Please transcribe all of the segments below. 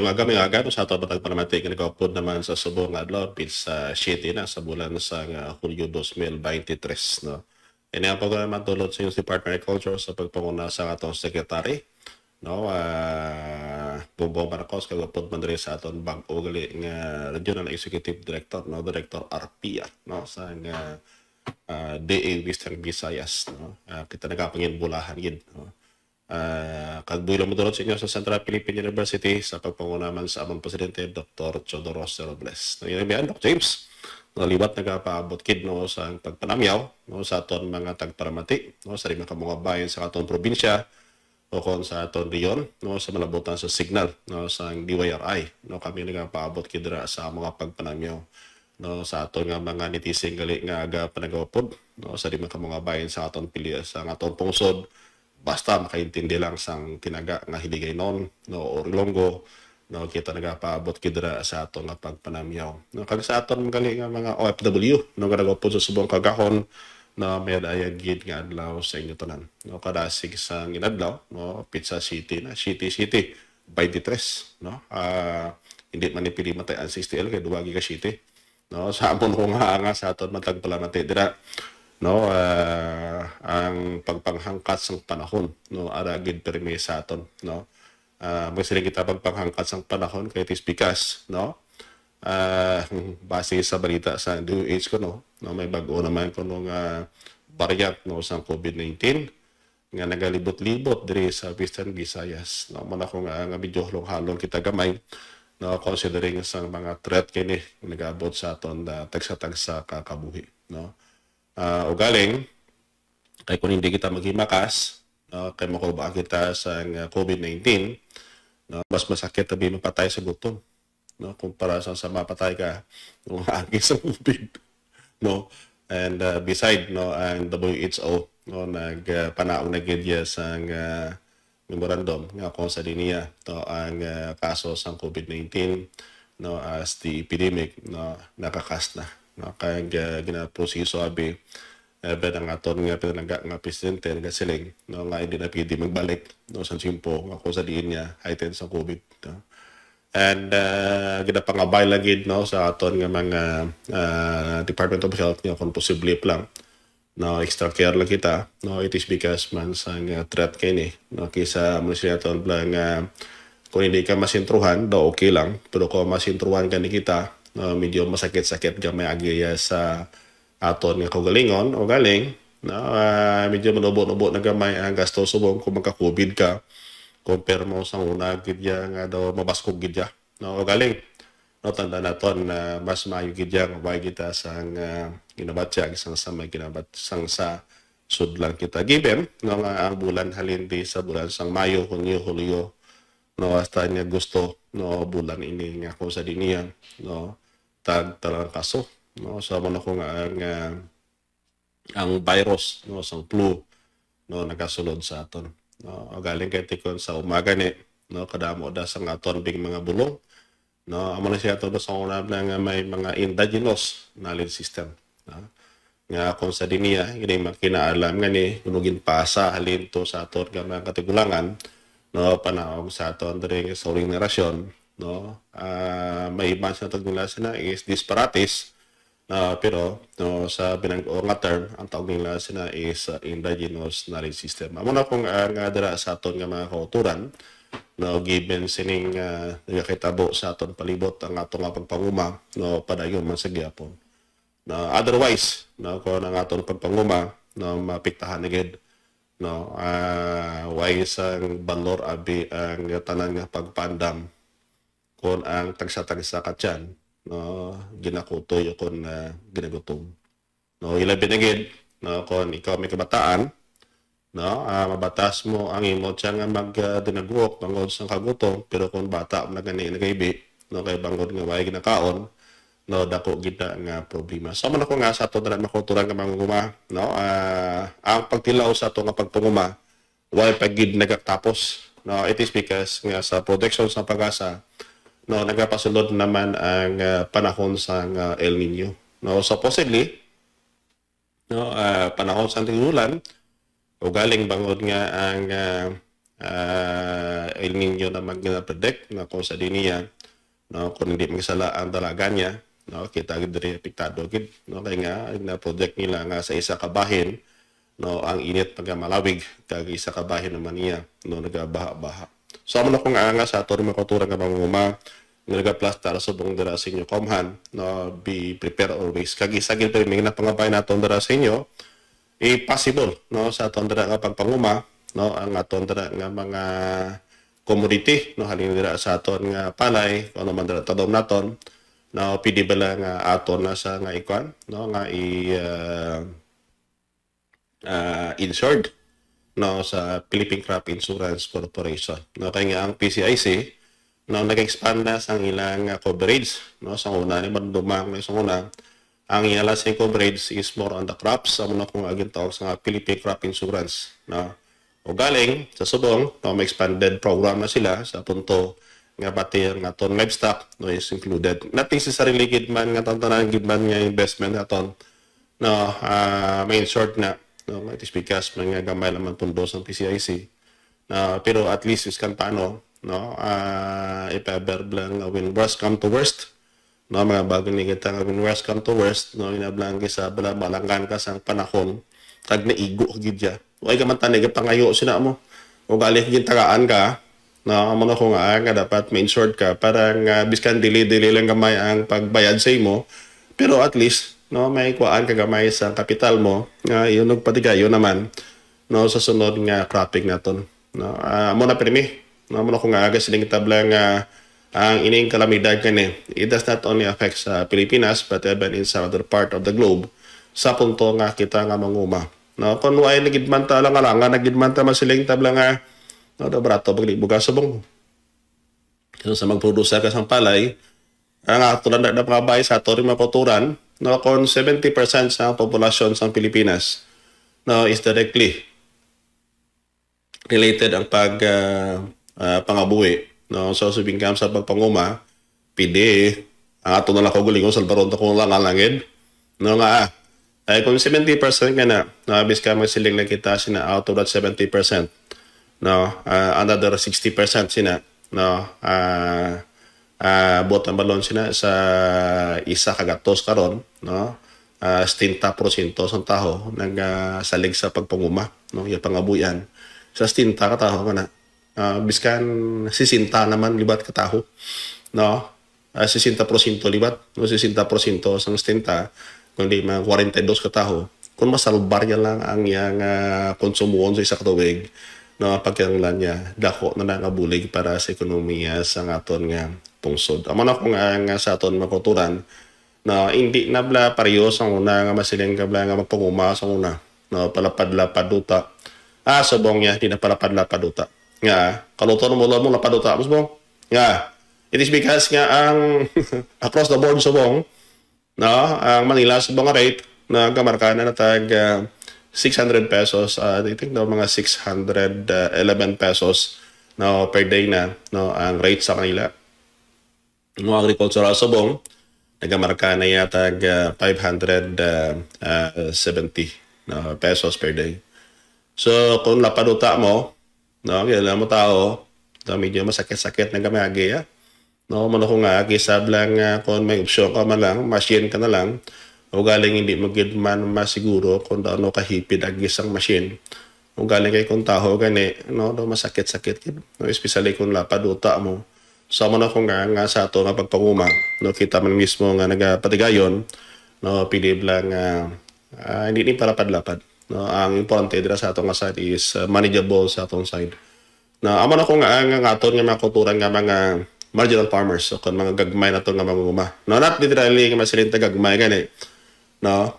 Kay mga aga sa ato batang panamati nga nag naman sa subong adlaw pizza city na sa bulan sa uh, Hulyo 2023 no. Ini ang programa tulod sa si Partner Culture sa pagpanguna sa atong secretary no uh, Bongbong Marcos kay upod man diri sa aton bag-o gali nga regional executive director no director Arpia no sa nga uh, ah, DA Western Visayas no uh, kita nagapangin bulahan gid no Uh, ah, kagduyla mo sa inyo sa Central Philippine University sa pagpangunaman sa among presidente Dr. Chodor Ross Robles. Nangyayamihan, Dr. James, naliwat nagapaabot kid no sa pagpanamyaw no sa aton mga tagparamati no sa mga mga bayan sa aton probinsya o kon sa aton riyon no sa malabutan sa signal no sa DYRI no kami nagapaabot kid ra sa mga pagpanamyaw no sa aton nga mga nitising gali nga aga panagawapod no sa mga mga bayan sa aton pili sa aton pungsod basta makaintindi lang sang tinaga nga hiligay noon no or Ilonggo no kita paabot kidra sa aton nga pagpanamyaw no kag sa aton magali nga mga OFW no nga nagapod sa subong kagahon na may ayag gid nga adlaw sa inyo tanan no kada sig sa ginadlaw no Pizza City na City City by the tres no uh, hindi man pili matay ang 60L kay duwagi ka City no sa amon nga nga sa aton matagpala matay dira no uh, ang pagpanghangkat sang panahon no ara gid permi sa aton no uh, ah, magsiling kita pagpanghangkat sang panahon kay tis because no uh, base sa balita sa DOH ko no, no may bago naman ko nung uh, variant no sa COVID-19 nga nagalibot-libot diri sa Western Visayas no man ako nga nga medyo halong kita gamay no considering sa mga threat kini nagabot sa aton na tagsa-tagsa kakabuhi no uh, o galing kay kung hindi kita maghimakas no kay makulbaan kita sa ah, COVID-19 no mas masakit tabi mapatay sa gutom no kumpara sa sa mapatay ka kung agi sa COVID no and uh, beside no ang WHO no nagpanaog uh, na gid sa uh, memorandum nga kung sa dinia to ang uh, kaso sa COVID-19 no as the epidemic no nakakas na eh, eh, nga kag uh, ginaproseso abi uh, ba ang aton nga pinanaga nga presidente nga siling no nga hindi na pwede magbalik no sa simpo nga ko sa diin niya heightened sa covid no? and uh, ginapangabay lagi no sa aton nga mga uh, Department of Health nga kung posible lang no extra care lang kita no it is because man sang uh, threat kini no kisa mo siya aton lang uh, kung hindi ka masintruhan, do okay lang. Pero kung masintruhan ka ni kita, uh, medyo masakit-sakit nga may agiya sa aton nga kaugalingon o galing na uh, medyo manubo-nubo na gamay ang ah, gasto subong kung magka-COVID ka compare mo sa una gidya nga daw mabaskog gidya no o galing no tanda naton na uh, mas maayo gidya nga bay kita sang uh, ginabatya isang sa may ginabat sang sa sud lang kita given no nga ang bulan halindi sa bulan sang Mayo Hunyo Hulyo no hasta niya gusto no bulan ini nga ko sa diniya no tag tarang kaso no sa so, ko nga ang, ang virus no sa flu no nagasulod sa aton no galing kay tikon sa umaga ni no kadamo da sa aton big mga bulong no amo na siya to sa unab na nga may mga indigenous knowledge system no? nga kung sa diniya ini makinaalam nga ni kunugin pasa halin to sa aton nga mga katigulangan no panahon sa ato diri sa uring narasyon no uh, may image na tagmula sina is disparates na uh, pero no sa binango nga term ang tawag nila sina is uh, indigenous knowledge system amo na kung uh, ah, nga dira sa aton nga mga kauturan no given sining uh, nakitabo sa aton palibot ang ato pagpanguma no padayon man sa gyapon no otherwise no ko ang aton pagpanguma no mapiktahan agad no uh, ah, way sang balor abi ang tanan nga pagpandam kon ang tagsa-tagsa ka tiyan no ginakutoy o kon uh, ginagutom no ilabi na gid no kon ikaw may kabataan no uh, mabatas mo ang imo tiyan nga magdinaguok uh, bangod sang kagutom pero kon bata mo na gani nagaibi no kay bangod nga way ginakaon no dako gita nga problema sa so, man ako nga sa ato na makuturan nga mangunguma no uh, ang pagtilaw sa ato nga pagpanguma why pagid nagkatapos no it is because nga sa protection sa pagasa no nagapasulod naman ang uh, panahon sa uh, El Nino no so possibly no uh, panahon sa tigulan o galing bangod nga ang uh, uh, El Nino na mag-predict na kung sa diniya no kung hindi magsala ang dalaga niya no kita gid diri apektado gid no kay nga na project nila nga sa isa ka bahin no ang init pagka malawig kag isa ka bahin naman niya no nagabaha-baha so amo na ko nga nga sa ato mga kultura nga manguma nga plastar subong dira sa inyo komhan no be prepared always kag isa gid pa na pangabay naton dira sa inyo e possible no sa aton dira nga pagpanguma no ang aton dira nga mga community no halin dira sa aton nga palay kung ano man dira tadom naton no pidi bala nga aton na sa nga ikwan no nga i uh, uh, insured no sa Philippine Crop Insurance Corporation no kay nga ang PCIC no nag-expand na sa ilang uh, coverage no sa una ni mandumang sa una ang ilang sa coverage is more on the crops sa muna kung agin tawag sa Philippine Crop Insurance no o galing sa subong no may expanded program na sila sa punto nga batiyon nga ton livestock no is included nating si sarili gid man nga tantanan gid man nga investment aton no uh, ah, main short na no it is because man nga gamay naman man pundos ang PCIC no pero at least is kan paano no uh, if ever lang uh, when worst come to worst no mga bago ni kita nga when worst come to worst no ina inablang sa bala balangkan ka sang panahon kag naigo gid ya Huwag ka man tanig, pangayo sila mo. Huwag alih gintaraan ka, na ang mga ko nga nga ah, dapat ma-insured ka para nga biskan dili-dili lang gamay ang pagbayad sa imo pero at least no may kuan ka gamay sa kapital mo nga uh, yun nagpatigayo naman no sa sunod nga cropping naton no uh, mo na primi no mo na ko nga aga siling tabla nga uh, ang ining kalamidad kani it does not only affect sa Pilipinas but even in some other part of the globe sa punto nga kita nga manguma no kun waay nagidmanta lang nga nga nagidmanta man siling tabla nga No, da barato paglibuga subong. So, sa magprodusa ka sa palay, ang atulan na mga bahay sa ato rin makuturan, no, kon 70% sa populasyon sa Pilipinas no, is directly related ang pag uh, uh, pangabuhi. No? So, subing kam sa pagpanguma, pidi, ang ato na lang ko gulingon, salbaron kong lang alangin. No nga, ay kung 70% ka na, nabis ka magsiling na kita, sina out of that 70% no uh, another 60% sina no uh, uh, buot ang balon sina sa isa kagatos karon no uh, 60% sa tao nag uh, salig sa pagpanguma no yung pangabuyan sa 60 ka tao kana uh, biskan 60 naman libat ka tao no uh, 60% libat no 60% sa 60 kundi mga 42 ka tao kung masalbar niya lang ang yang uh, konsumuon sa isa ka tubig napakailan niya dako na nangabulig para sa ekonomiya sa aton nga tungsod. Amo na kung nga sa aton makuturan na hindi na bla pareho sa una nga masiling ka bla nga magpanguma sa una no palapad-lapad duta. Ah, sabong niya, di na palapad-lapad Nga, kaluton mo lang mo lapaduta duta. Mas nga, it is because nga ang across the board sabong, no ang Manila sabong rate na kamarkana na tag uh, 600 pesos, uh, I think daw no, mga 611 uh, pesos no, per day na no, ang rate sa kanila. Yung agricultural ah, subong, nagamarka na yata uh, 570 uh, uh, no, pesos per day. So kung lapaduta mo, no, kailan mo tao, no, medyo masakit-sakit na gamagi. Ah. No, manok nga, kisab lang uh, kung may opsyon ka man lang, machine ka na lang, ugaling hindi man masiguro kung ano kahipid agis ang machine galing kay kung taho gani no do masakit-sakit kid no especially kung lapad uta mo so na kung nga, nga sa ato nga pagpanguma no kita man mismo nga nagapatigayon no pili lang uh, ah, uh, hindi ni para padlapad no ang importante dira sa ato nga side is uh, manageable sa atong side na amo na ko nga nga aton nga mga kultura nga mga marginal farmers so kung mga gagmay na to nga mga manguma no not literally nga masilin tagagmay, gani No?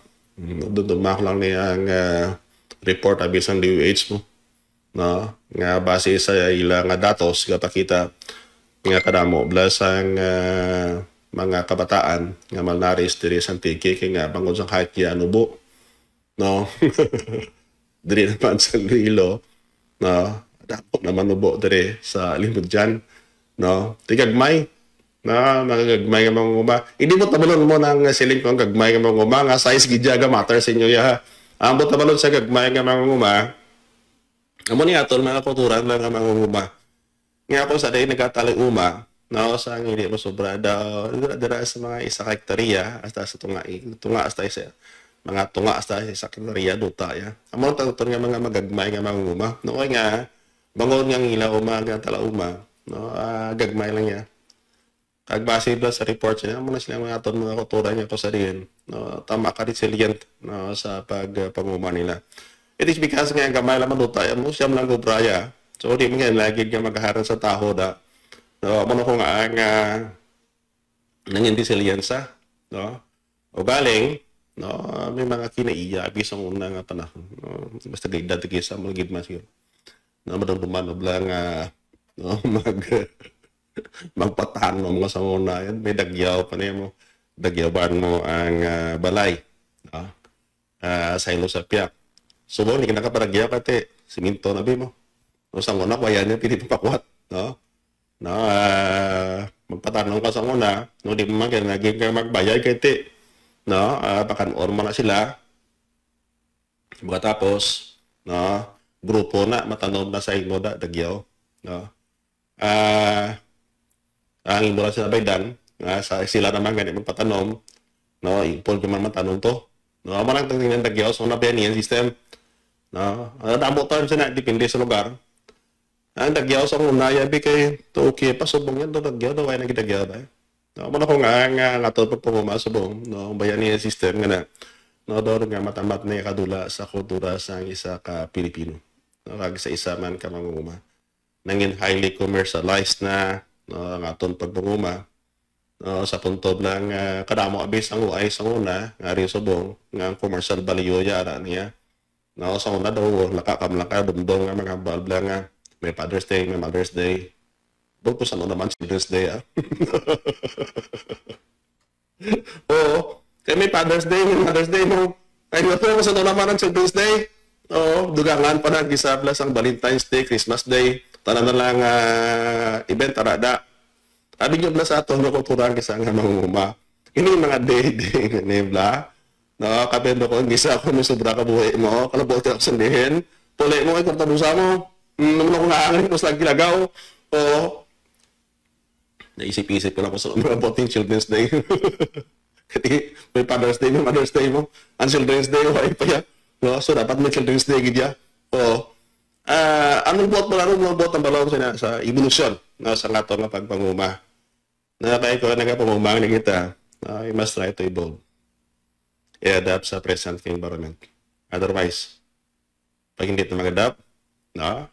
Dudugma ko lang ang uh, report abisan ah, DOH mo. No? Nga base sa ilang ah, datos, katakita nga kadamo blasang uh, mga kabataan nga malnaris diri sa tiki kay nga bangod sa kahit ano bo. No? diri naman sa Lilo. No? Dapat naman ubo diri sa limod dyan. No? Tigagmay na nagagmay ka mga uma. Hindi mo tabalon mo ng siling kung gagmay ka mga uma. Nga size gidyaga matter sa inyo ya. Ang mo tabalon sa gagmay ka mga uma. Amo ni atol mga kulturan lang mga uma. Nga ako sa day nagkatalang uma. Nao sa ang hindi mo sobra daw. Dira sa mga isa kakteriya. Hasta sa tunga. Tunga hasta isa. Mga tunga hasta sa kakteriya duta ya. Amo ang tatutor nga mga magagmay nga mga uma. Nooy nga. Bangon nga ngila uma nga tala uma. No, uh, gagmay lang ya. Agbase daw sa reports niya, muna sila mga aton mga kutura niya ko sa rin. No, tama ka resilient no, sa pagpanguma nila. It is because nga gamay laman doon tayo, mo ano, siya lang kubraya. So, di mga lagi nga maghaharan sa taho da. No, muna ko nga nga nangin resilient sa. No? O galing, no, may mga kinaiya, bisong una nga panahon. No? Basta di dati kisa, malagid man No, madumduman, no, blang, uh, no, mag... magpataan mo mga yan May dagyaw pa niya mo. Dagyawan mo ang uh, balay. No? Uh, ah, sa ilo sa piyak. So, mo, hindi nakaparagyaw ka, te. Siminto na bi mo. No, sa muna, kaya niya, pili pakwat. No? No, uh, ah, magpatanong ka sa muna. No, di mo man, kaya naging ka magbayay kay te. No, uh, pakan orma na sila. Pagkatapos, no, grupo na, matanom na sa ilo da dagyaw. No? Ah... Uh, ang ah, imo sila baydan nga ah, sa sila naman gani magpatanom no ipon kay man matanom to no amo lang tingnan dagyo so na yan yung system no ah, ang damo time sa na depende sa lugar ang dagyo sa so, unaya bi kay to okay pasubong yan to dagyo to way na gidagyo ba eh. no amo na ko nga nga ato pa pumama subong no bayan yung system nga na no daw nga matamat na kadula sa kultura sa isa ka Pilipino no kag sa isa man ka manguma nangin highly commercialized na uh, nga ton pagpanguma uh, ah, sa puntod ng uh, kadamo abis ang uay sa una nga rin subong nga ang commercial value ya ara niya na sa una daw nakakamlaka dumdong nga mga balbla nga may Father's Day may Mother's Day Bukos ano naman Children's Day ah. Oo. Kaya may Father's Day, may Mother's Day mo. Ay, nga po, sa ano naman ang Children's Day. Oo, dugangan pa na, gisablas ang Valentine's Day, Christmas Day tanang lang uh, ah, event arada. Abi nyo bla sa ato nga kulturang kisa nga manguma. Ini mga day nibla. ni No, kabendo ko gisa ko mo sobra ka buhay mo. Kalabot ka sandihin. Puli mo ay kontabusa mo. Hmm, naman nga naangarin mo sa ginagaw. O, naisip-isip ko lang ko sa mga boting Children's Day. Kasi may Father's Day, may Mother's Day mo. Ang Children's Day, wala pa yan. No? So, dapat may Children's Day gidya. Oh uh, ang buot mo, anong buot ang balon sa, sa evolusyon no, sa ato nga pagpanguma. Na tayo ko nagapanguma na kita, uh, you must try to evolve. I-adapt sa present environment. Otherwise, pag hindi ito mag-adapt, no,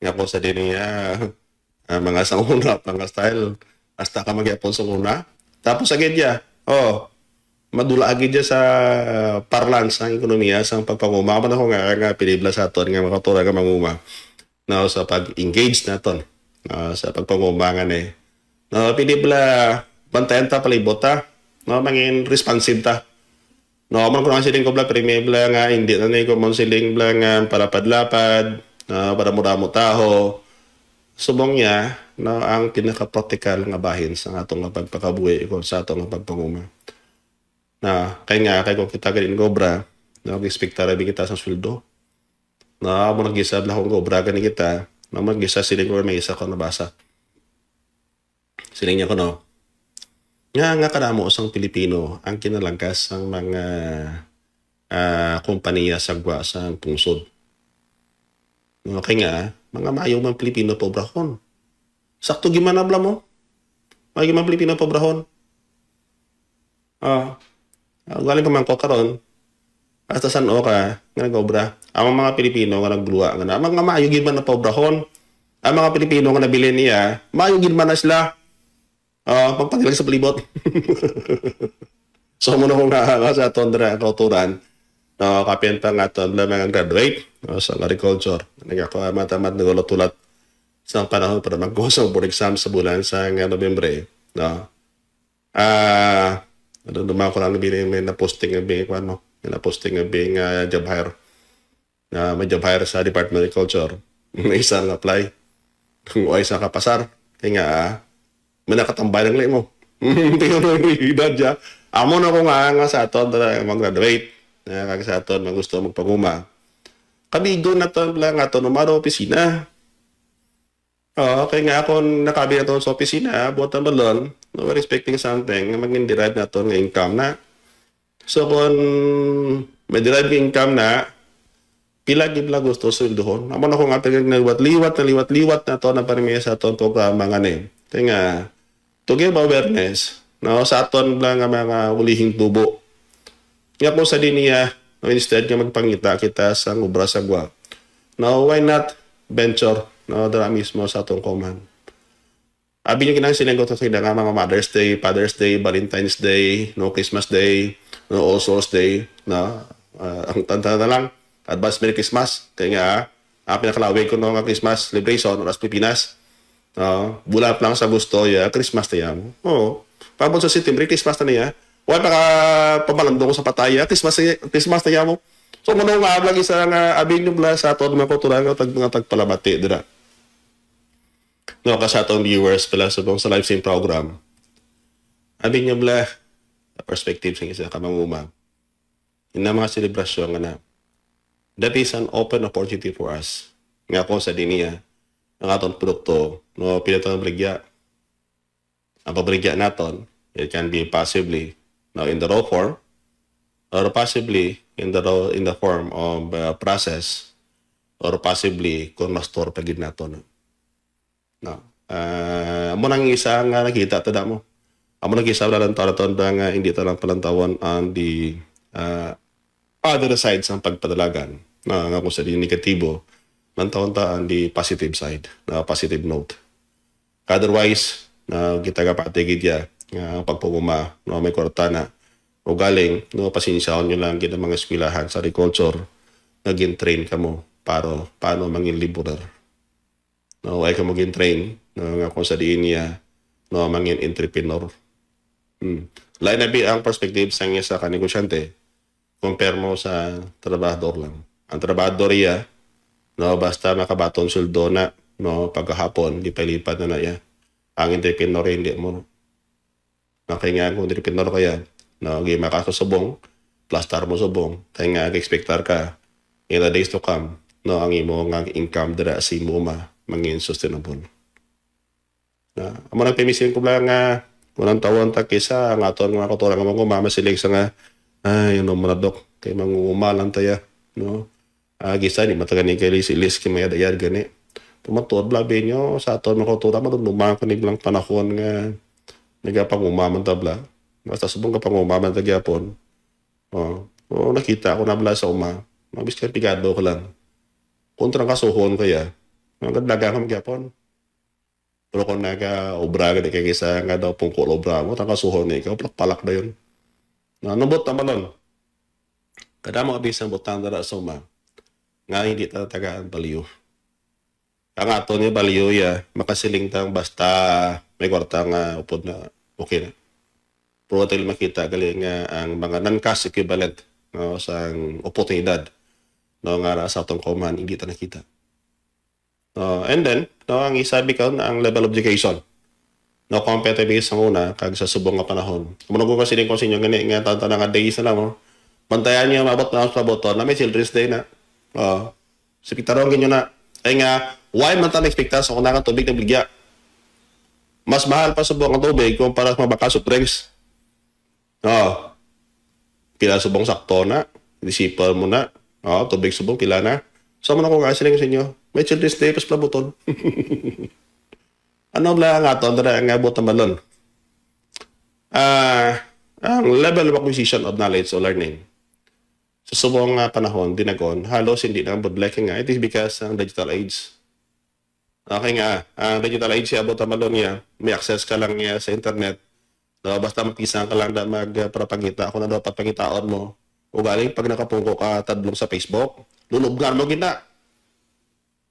nga po sa din niya, uh, mga sanguna, mga style, hasta ka mag-iapon sa una. Tapos agad niya, oh, madulaagi dyan sa parlance ng ekonomiya sa pagpanguma. Kaman ako nga, nga pinibla sa aton nga makatura ka manguma no, sa pag-engage naton no, sa pagpangumangan eh. No, pinibla bantayan ta palibot ta. No, mangin responsive ta. No, man ko siling ko bla primibla nga hindi na ni ko man siling bla nga para padlapad, no, para muramo taho. Subong niya no, ang pinaka-practical nga bahin sa atong pagpakabuhi ko sa atong pagpanguma na kay nga kay ko kita ganin gobra na no, gispekta kita sa sweldo na mo nagisa bla kong gobra gani kita na magisa siling ko may isa ko nabasa siling niya ko no nga nga kanamo sang Pilipino ang kinalangkas ang mga uh, ah, kumpanya sa gwa sa pungsod no, kay nga mga maayaw man Pilipino pobrahon brahon sakto gimana bla mo mga gimana Pilipino pobrahon ah uh, Uh, galing ka man ko karon Hasta san o ka, nga nagobra. Ang mga Pilipino nga nagbuluwa nga na. mga maayong man na pobrahon. Ang mga Pilipino nga nabili niya, maayong man na sila. Uh, pagpatilag sa palibot. so, muna ko nga sa tondra kauturan. No, kapinta nga to na mga graduate no, ah, sa agriculture. Nagako matamat na gulo tulat sa panahon para magkuha sa board exam sa bulan sa nga Nobyembre. No. Ah, uh, Nadadama ko lang gabi may na-posting gabi ko ano, may na-posting gabi nga uh, job hire. Na uh, may job hire sa Department of Culture. may isang apply. Kung ay sa kapasar, kaya nga ah. may nakatambay ng mo. Tingnan mo yung edad niya. Amo na ko nga nga sa aton mag-graduate. Na kag sa aton mag gusto magpaguma. Kabigo na to lang ato mga opisina. Oh, kaya nga ako nakabi na sa opisina, buot ang we were expecting something na maging derive na ito ng income na. So kung may derive ng income na, pila gid la gusto sweldohon. Amo na ko nga tagag liwat-liwat liwat-liwat na to na parimiya sa aton programa nga ni. Kaya to give awareness, no, sa aton lang nga mga ulihing tubo. Nga po sa diniya, no, instead nga magpangita kita sa ubra sa gwa. Now, why not venture no, dara mismo sa atong command? Uh, binigyan namin silang gotas ng mga Mother's Day, Father's Day, Valentine's Day, no Christmas Day, no All Souls Day, No? uh, ah, ang tanda na lang, Advance Merry Christmas. Kaya nga, uh, pinakalawin ko noong Christmas celebration oras Pilipinas. No? Ah, bulat lang sa gusto, ya, yeah, Christmas na yan. Oo. Pabon sa City, September, Christmas na niya. Wala pa ka ko sa pataya, Christmas, eh, Christmas na yan mo. Oh. So, manong nga lang isa nga abing nung sa ato mga kultura nga tag mga tagpalabati, dira no, sa atong viewers pala subong sa live stream program. Abi niya bla perspective sa isa kamamuma. Ina mga selebrasyon nga na. That is an open opportunity for us. Nga ako sa diniya ang atong produkto no pinatang brigya. Ang pabrigya naton it can be possibly now in the raw form or possibly in the raw, in the form of uh, process or possibly kung ma-store pagid naton. No? No. Uh, eh, mo nang isa nga nakita to damo. Amo nang isa lang taraton da nga hindi ta lang palantawon ang di uh, eh, other side sa pagpadalagan na nga kung sa di negatibo lantawan ta ang di positive side na positive note. Otherwise, na kita ka patigid ya nga uh, pagpumuma no may kortana o galing no pasinsyaon nyo lang gid mga eskwelahan sa agriculture naging train kamo para paano manging liberal no way ka maging train no nga kung sa diin niya no mangin entrepreneur hmm. lain na bi ang perspective sa niya sa kanegosyante compare mo sa trabahador lang ang trabahador iya no basta makabaton suldo na no pagkahapon di na na iya ang entrepreneur hindi mo nakahinga kung entrepreneur kaya no gima ka sa subong plastar mo subong kaya nga expectar ka in the days to come no ang imo nga income dira si mo ma maging sustainable. Na, uh, amo nang pimisin ko lang nga uh, unang tawon ta kisa nga aton nga katulang nga ko mama silig sa nga ay ano mo na dok kay mangumalan taya no. Uh, gisa ni matagan ni kay silis kay maya dayar gani. Tumatod labi nyo sa aton nga katulang madumduman ko niglang panahon nga nagapangumaman tabla. Basta subong ka pangumaman ta gyapon. Oh, oh, nakita ko na bla sa uma. Mabis ka pigado ko lang. Kontra kasuhon kaya. Hanggang naga kami Japon. Pero kung naga obra ka kay kisa nga daw pong kul obra mo, tanga suho na ikaw, palak-palak na yun. Na nabot naman nun. Kada mga bisang butang dara suma, nga hindi tatagaan baliw. Ang ato niya baliw ya, makasiling tang basta may kwarta nga upod na okay na. Pero tayo makita galing nga ang mga non-cash equivalent no, sa oportunidad no, nga sa atong koman, hindi ta nakita. No, ah, and then, no, ang isabi ko na ang level of education. No, competitive sa una, kag sa subong nga panahon. Kumunog ko kasi din ko sa inyo, gani, nga tanta nga days na lang, oh. Bantayan niyo, mabot na sa boto, na may children's day na. Oh. Ah, so, pitarongin niyo na, ay nga, why man tayo expectas so, kung nakang tubig na bigya? Mas mahal pa subong ang tubig kung para sa mabakasot drinks. Oh. Ah, pila subong sakto na, disciple mo na, oh, tubig subong pila na. So, man ako nga siling sa inyo, may Children's Day pas plabuton. ano lang nga to dara nga buta balon. Ah, uh, ang level of acquisition of knowledge o learning. Sa subong nga ah, panahon dinagon halos hindi na budlek nga it is because ang digital age. Okay nga, ang digital age abot ah, ta balon niya, may access ka lang niya sa internet. No, basta makisang ka lang na magpropagita. Ako na dapat pangitaon mo. Ugaling pag nakapungko ka tadlong sa Facebook, lulubgan mo gina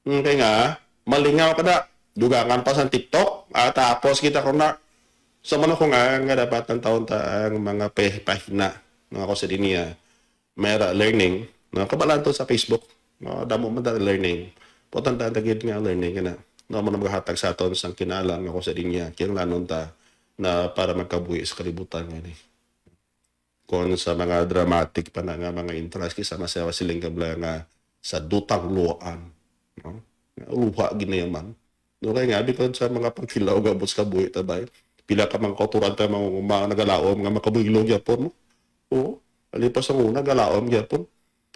Hmm, nga, malingaw ka na. Dugangan pa sa TikTok. At ah, tapos kita ko na. so, mano ko nga, nga dapat ng taon ta ang mga pe, pahina no, ako sa dinia. Ah, mera learning. No, kabalan to sa Facebook. No, damo man ta learning. Putan ta tagid nga learning na. No man maghatag sa aton sang kinaalam ako sa dinia. Ah, Kaya lanon ta na para magkabuhi sa kalibutan nga ni kon sa mga dramatic pa na nga mga interest kisa masawa siling kabla nga sa dutang luwaan No? Luha ginayaman. No, kaya nga, bitan sa mga pagkilaw gabot sa buhay tabay. Pila ka mga kauturan tayo mga, mga nagalao, mga makabuhilog yapon. No? Oo. Alipas ang una, galaom yapon.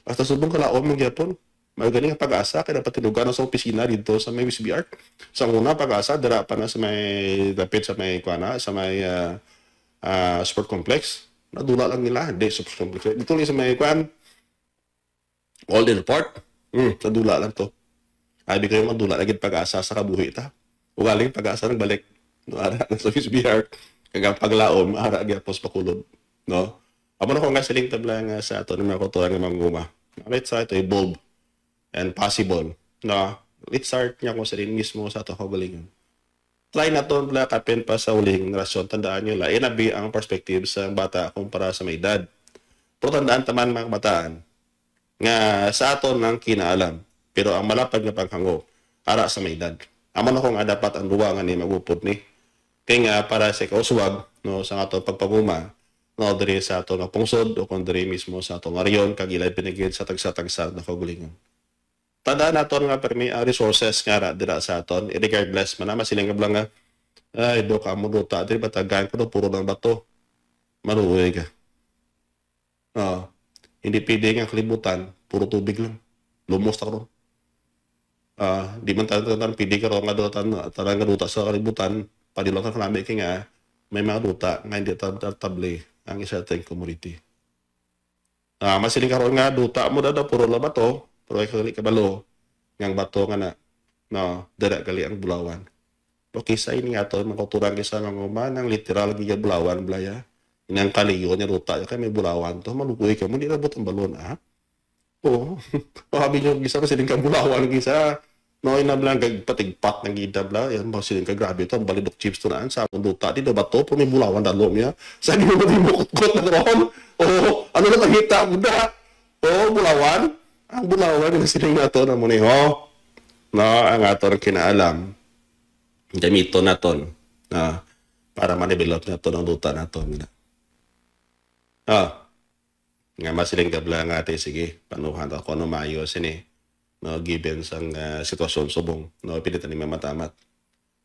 Hasta subong kalaom ang yapon. May galing pag-asa, kay dapat patinugan sa opisina dito sa may WSBR. Sa una, pag-asa, dira pa na sa may dapit sa may kuana, sa may uh, uh, sport complex. Nadula lang nila, hindi sport complex. Dito lang sa may kuan, Golden Park. Mm, nadula lang to. Abi kayo man dula naging pag-asa sa kabuhi ta. Ugaling pag-asa ng balik. No, ara na sa BR. Kagang paglaom, ara agya pos pakulod. No? Amo na ko nga siling tabla nga sa ato ng mga kuturan ng mga guma. Nakit sa ito, bulb and possible. No? Let's start niya ko sa rin mismo sa ato kagalingan. Try na to na kapin pa sa uling rasyon. Tandaan nyo la, inabi ang perspective sa bata kumpara sa may edad. Pero tandaan taman mga kabataan nga sa ato ng kinaalam pero ang malapad nga paghango ara sa may edad amo na kong dapat ang duwa ni magupod ni kay nga para sa kauswag no sa ato pagpaguma no diri sa ato na pungsod o kon diri mismo sa ato nga riyon kag ilay pinigid sa tagsa-tagsa na kagulingon tandaan naton nga permi uh, resources nga ra dira sa aton regardless eh, man naman siling kabla nga ay do ka mo do ta diri batagan ko do puro ng bato maruwi ka oh, hindi pwede nga kalibutan puro tubig lang lumos ta ko uh, diman tanan pidi karo ngadotan tanan ngaduta sa butan padilokan kanami kan nga may mga duta di hindi table ang isa tayong community. Uh, masiling kalau nga duta mo dada puro la bato pero ay kali kabalo yang bato nga na no dada kali ang bulawan. lo kisa ini nga to kisah kisa yang literal lagi literal giga bulawan blaya inang kaliyo nya duta kay may bulawan to malu kue mo di rebut ang ah. Oh. oh, habi nyo gisa pa siling kabulawa ng gisa. No, ina lang kagpatigpat ng gidabla. Yan mo siling kagrabe Ang Balidok chips to na. Sa akong duta. Di ba to? bulawan na lom niya. Sa di mo di mukot na ron. Oh, ano na hita mo na? Oo, oh, bulawan. Ang bulawan na siling nato na muna oh. ho. No, ang ator kinaalam. Gamito na ton. Na, para manibilot na to ng duta na to. Ah, nga masiling gabla nga ate sige panuhan ta ko no maayosin eh no given sang uh, sitwasyon subong no pilitan ni mamatamat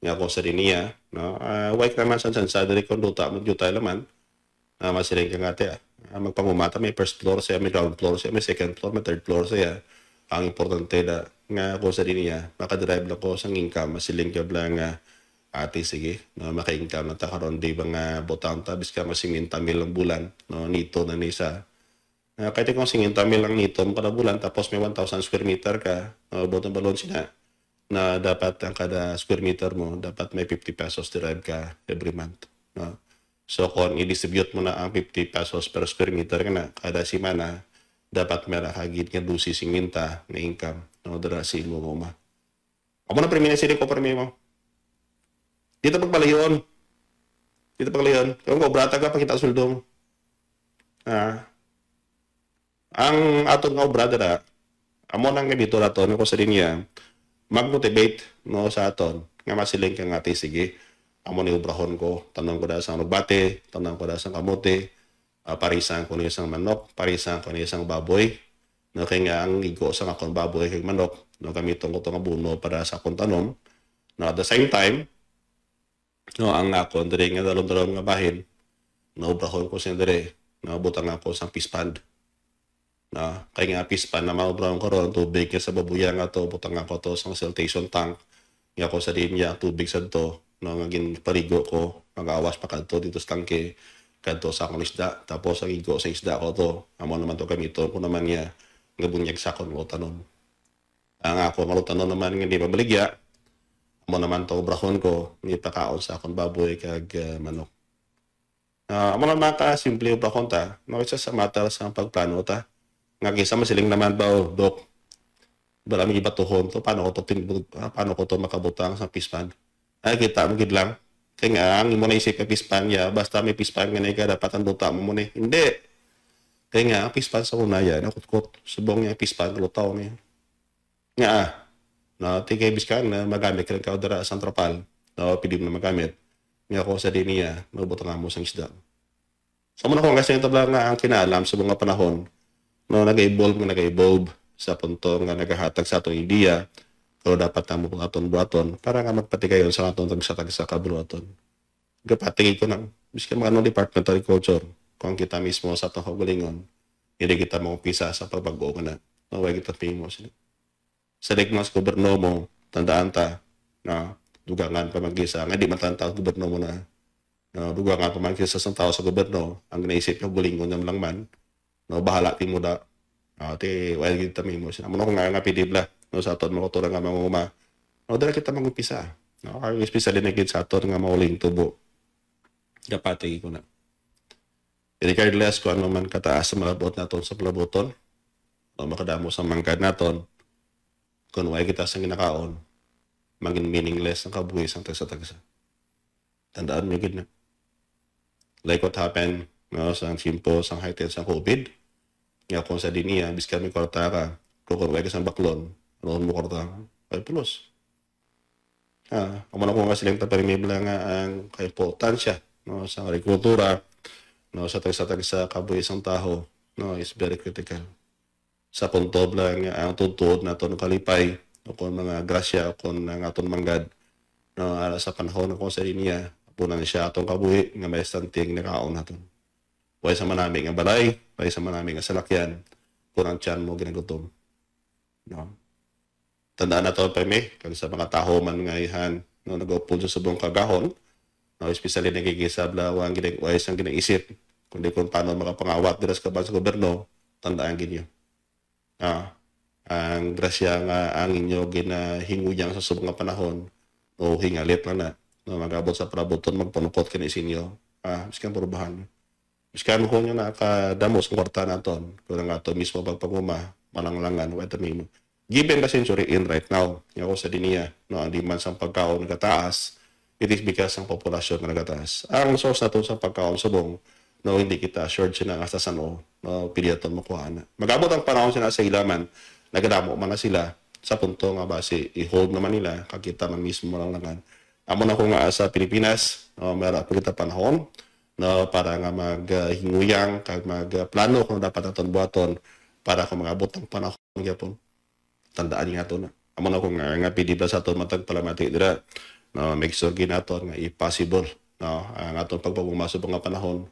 nga ko sa niya no uh, ah, why ka man san san sa diri konduta mo juta laman uh, ah, masiling ka ate ah. ah. magpangumata may first floor siya may ground floor siya may second floor may third floor siya ang importante na nga ko sa niya makadrive na ko sang income masiling gabla nga ate sige no maka-income na ta karon di ba nga botanta biska masiminta mil bulan no nito na ni sa Uh, kahit kung 50 mil ang item kada bulan tapos may 1,000 square meter ka, uh, bottom balon sila na dapat ang kada square meter mo dapat may 50 pesos derived ka every month. No? So kung i-distribute mo na ang 50 pesos per square meter ka na kada simana, dapat may kagid nga dusi sing minta na income no dara si mo ma. mo na premium sini ko premium mo. Dito pagbalayon. Dito pagbalayon. Kung ko brata ka pakita suldo mo. Ah, ang aton nga obra ah, dira amo nang nabito naton ko sa linya magmotivate no sa aton nga masiling ka nga ti sige amo ni obrahon ko tanong ko da sa bate tanong ko da sa kamote uh, ah, parisan ko ni isang manok parisan ko ni isang baboy no kay nga ang igo sa akong baboy kay manok no gamiton ko tong buno para sa akong tanom no at the same time no ang akon diri nga dalom-dalom nga bahin no obrahon ko sa diri no butang ako sa fish pond na Kaya nga pispan na maubra ko ron, tubig niya sa babuya nga to, butang nga to sa siltation tank. Nga ko sa din niya, tubig sa to, no, nga parigo ko, mag-awas pa kanto dito sa tangke, kadto sa akong isda, tapos ang igo sa isda ko to, amo naman to gamito ko naman niya, nga bunyag sa akong tanon. Ang ako malutanon naman nga di pabaligya, mo naman to brahon ko ni pakaon sa akong baboy kag uh, manok. Uh, amo naman ka simple brahon ta, no sa matter sa pagplano ta nga kisa siling naman ba oh, dok barami gibatuhon to paano ko to tin ah, paano ko to makabutang sa pispan ay kita mo gid lang kay nga ang imo na isip ka pispan ya basta may pispan nga nay kadapatan buta mo mo ni eh. hindi kay nga pispan sa una ya nakutkot subong nga pispan lutaw taw ni nga ah, na tigay biskan na magamit ka ka dara sa antropal na pili mo magamit nga ko sa diniya ah, magbutang mo sang isda sa so, muna ko nga sa tabla nga ang kinaalam sa mga panahon no, nag-evolve nga nag-evolve sa punto nga nagahatag sa atong ideya pero dapat na mo aton buhaton para nga magpatigay sa atong tagsa sa kabuhaton. Gapatingin ko na, biskan mga anong department of culture, kung kita mismo sa atong hugulingon, hindi kita mga pisa sa pagbago ka na. No, wag kita famous. Sa digmas goberno mo, tandaan ta na dugangan pamagisa, nga di matanta ang goberno mo na na dugangan pamagisa sa tao sa goberno, ang naisip na hugulingon ng man, no bahala ah, ti muda uh, ti while gid ta mimo sina mo nga nga pidibla no sa aton mo nga manguma no dala kita mangupisa no ay especially na gid sa aton nga mauling tubo dapat ko na regardless kung ano man kataas sa malabot naton sa palaboton no makadamo sa mangkad naton kung wala kita sa ginakaon maging meaningless ang kabuhis ang tagsa-tagsa tandaan mo gid na like what happened no, sa simpo, sa high sa COVID, nga kon sa dinia bis kami korta ka kukor ka sa baklon ano mo korta kay pulos ha kumano ko nga silang taparimibla nga ang kay no sa agrikultura no sa tagsatag sa kabuhi isang taho no is very critical sa kontobla nga ang tutuod naton kalipay o kon mga grasya o kon ang aton manggad no sa panahon ko sa dinia punan siya atong kabuhi nga may santing nga kaon naton Huwag sa manami nga balay, kaya sa maraming kasalakyan, kurantyan mo, ginagutom. No? Tandaan na to pa may, sa mga taho man nga ihan, no, nagupulso sa buong kagahon, no, especially nagkikisabla, wang ginagwais ang ginaisip, kundi kung paano makapangawat dira sa kaban sa gobyerno, tandaan ginyo. Ah, ang grasya nga ang inyo ginahinguyang sa subong panahon o hingalit na na no, magabot sa prabuton magpanukot kini sinyo ah miskan purbahan Biskan ko nyo nakadamos ang kwarta na ito, kung nga ito mismo pagpanguma, malanglangan, wait a minute. Given the century in right now, yung ako sa diniya, no, ang demand sa pagkaon nagataas, it is because ang populasyon na nagataas. Ang source nato sa pagkaon subong, no, hindi kita short sila nga sa no, no, piliyaton makuha na. Magabot ang panahon sila sa ilaman, nagadamo man na sila, sa punto nga base i-hold naman nila kakita man mismo lang amo na ko nga sa Pilipinas no mara pagita panahon no para nga maghinguyang uh, kag magplano kung dapat aton buhaton para kung magabot ang panahon ng Japan. tandaan nga to na amo na ko nga nga pidi sa aton matag palamati dira no make sure ginaton nga i-possible no ang aton pagpabumaso nga panahon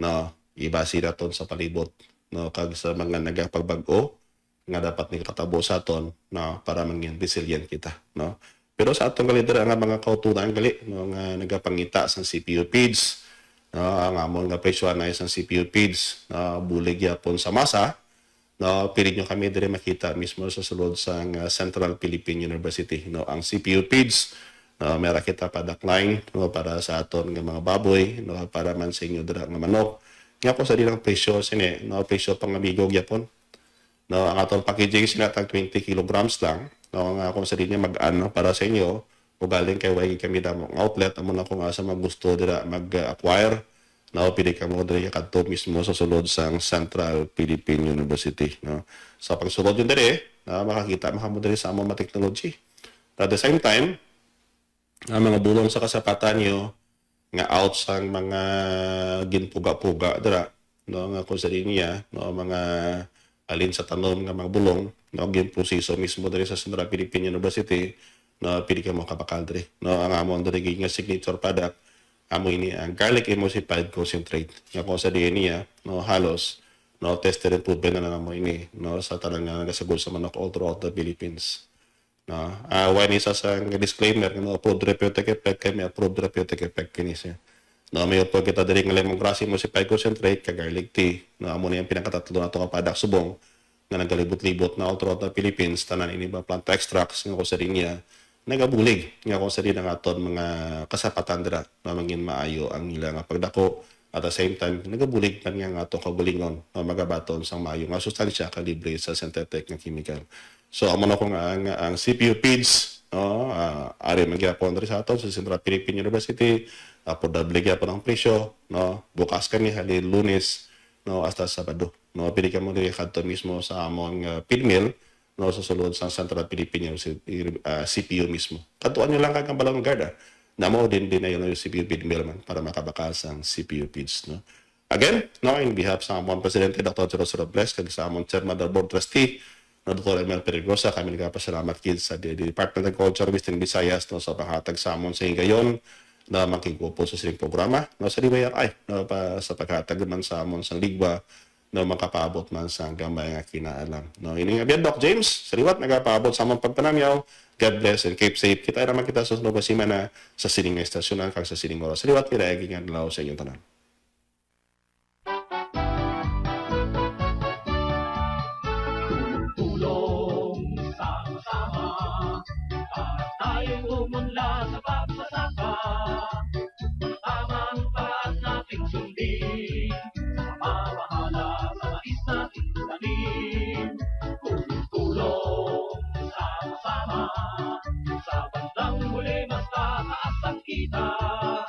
no ibasi naton sa palibot no kag sa mga nagapagbag-o nga dapat ni katabo sa aton no para mangin resilient kita no pero sa atong kalidera nga mga kautunan gali no nga nagapangita sa CPU feeds uh, ang amon nga presyo na isang CPU feeds na bulig yapon sa masa no pili nyo kami dire makita mismo sa sulod sa Central Philippine University no ang CPU feeds no mera kita pa decline no para sa aton nga mga baboy no para man sa inyo dira nga manok nga po sa dilang presyo sini no presyo pang amigog yapon no ang aton packaging sinatag 20 kilograms lang no nga kung sa dinya mag ano para sa inyo o galing kay way kami damo ang outlet amo na ko nga sa magusto dira mag-acquire na pili ka mo ka to mismo sa sulod sang Central Philippine University no sa so, pagsulod yun diri eh, na makakita mo diri sa amo mga technology at the same time ang mga bulong sa kasapatan niyo nga out sang mga ginpuga-puga dira no nga kung sa linya no mga alin sa tanom nga mga bulong no ginproseso mismo diri sa Central Philippine University no pili ka mo kapakaldre no ang amo ang darigay nga signature product amo ini ang garlic emulsified concentrate nga kung sa niya no halos no tested and proven na lang ini no sa tanang nga nagasagol sa manok all throughout the Philippines no uh, why ni sa sang disclaimer no approved therapeutic effect kay may approved therapeutic effect kini siya no may po kita diri nga lemon grass emulsified concentrate ka garlic tea no amo ni ang pinakatatlo na to product subong nga nagalibot-libot na all throughout the Philippines tanan ini ba plant extracts nga ko sa niya nagabulig nga ko sa nga aton mga kasapatan dira na mangin maayo ang ilang pagdako at the same time nagabulig man nga ato kabulingon na magabaton sang maayo nga sustansya kalibre sa synthetic nga chemical so amo na ko nga ang, ang CPU PIDS no uh, ari magyapon diri sa aton sa Central Philippine University apo uh, doble gyapon ang presyo no bukas kami hali Lunes no hasta Sabado no pili ka mo diri kadto mismo sa among uh, ah, PIDMIL no, sa sulod sa Central Philippine yung uh, ah, CPU mismo. Katuan nyo lang kagang balang Guard, ah. Namo din din na yun yung CPU feed mill para makabakas ang CPU bids, no? Again, no, in behalf sa amon Presidente Dr. Jero Robles, kag sa amon Chairman ng Board Trustee, na Dr. Emel Perigosa, kami nagpapasalamat kid sa Department of Culture Western Visayas no, sa paghatag sa amon sa hingayon na makikupo sa siling programa no, sa DYRI no, pa, sa paghatag man sa amon sa Ligwa no makapaabot man sa hanggang nga kinaalam. No, ini nga Doc James, saliwat nagapaabot sa among pagpanamyaw. God bless and keep safe. Kita naman kita sa sunod na na sa sining nga estasyon kag sa sining oras. Saliwat kita ay gingan sa inyong tanan. vida.